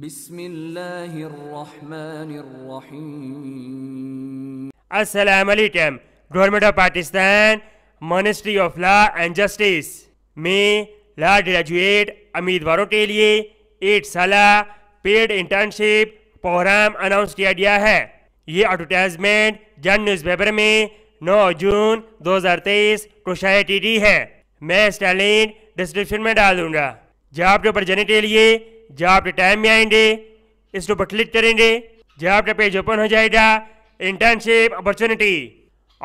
बिस्मिल्लाहिर्रहमानिर्रहीम government of Pakistan ministry of law and justice में law graduate उम्मीदवारों के लिए एक साल पेड इंटर्नशिप प्रोग्राम अनाउंस किया गया है ये एडवर्टाइजमेंट जन न्यूज़पेपर में 9 जून 2023 को शायद टी है मैं लिंक डिस्क्रिप्शन में डाल दूंगा जॉब के ऊपर जाने के लिए जॉब आप टाइम में आएंगे इसको पर क्लिक करेंगे जब आपका पेज ओपन हो जाएगा इंटर्नशिप अपॉर्चुनिटी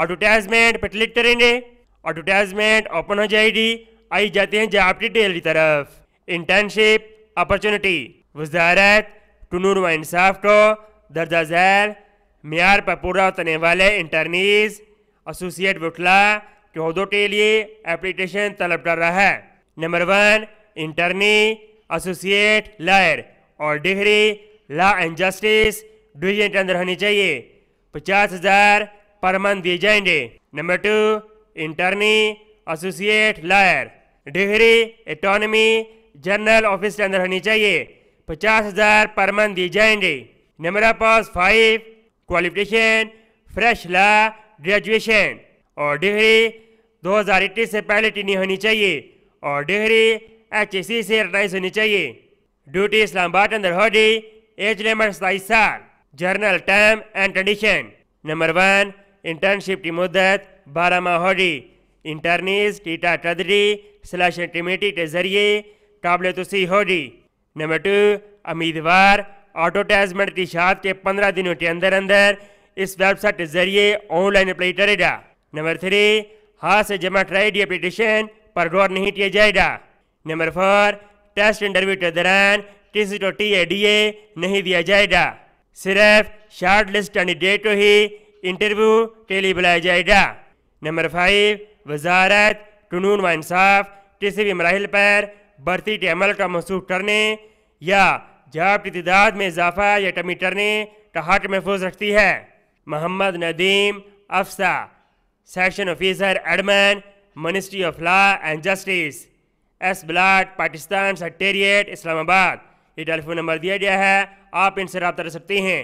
एडवर्टाइजमेंट पर क्लिक करेंगे एडवर्टाइजमेंट ओपन हो जाएगी आई जाते हैं जॉब डिटेल की तरफ इंटर्नशिप अपॉर्चुनिटी वजारत टनूर व इंसाफ को दर्जा जैर मैार पर पूरा उतरने वाले इंटरनीज एसोसिएट वकला के अहदों के लिए एप्लीकेशन तलब कर रहा है number one internee associate lawyer और degree law and justice division के अंदर होनी चाहिए पचास हजार पर मंथ दिए जाएंगे number two internee associate lawyer degree इटोनमी जनरल ऑफिस के अंदर होनी चाहिए पचास हजार पर मंथ दिए जाएंगे नंबर पास five qualification fresh law graduation और डिग्री इक्कीस से पहले टीनी होनी चाहिए और डिग्री HEC से रिटाइज होनी चाहिए ड्यूटी इस्लामाबाद अंदर हॉडी एज नंबर सताईस साल general time and condition number one internship की मुद्दत बारह माह होगी इंटरनीस टीटा कदरी सिलेक्शन कमेटी के जरिए काबिल तुसी होगी नंबर टू उम्मीदवार ऑटोटाइजमेंट की शाद के पंद्रह दिनों के अंदर अंदर इस वेबसाइट के जरिए ऑनलाइन अप्लाई करेगा नंबर थ्री हाथ से जमा कराई डी एप्लीकेशन पर गौर नहीं किया जाएगा नंबर फोर टेस्ट इंटरव्यू के दौरान किसी को टी ए नहीं दिया जाएगा सिर्फ शार्ट लिस्ट कैंडिडेट को ही इंटरव्यू के लिए बुलाया जाएगा नंबर फाइव वजारत कानून व इंसाफ किसी भी मराहल पर भर्ती के अमल का मनसूख करने या जॉब की तदाद में इजाफा या कमी करने का हक महफूज रखती है मोहम्मद नदीम अफसा section officer admin ministry of law and justice S block Pakistan secretariat Islamabad ये टेलीफोन नंबर दिया गया है आप इनसे रबता रख सकते हैं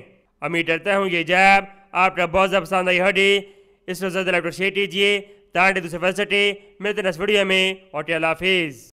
उम्मीद करता हूँ ये जैब आपका बहुत ज़्यादा पसंद आई होगी इसको ज़्यादा लाइक शेयर कीजिए ताकि दूसरे फैसटी मिलते नस्वीडियो में और हाफिज़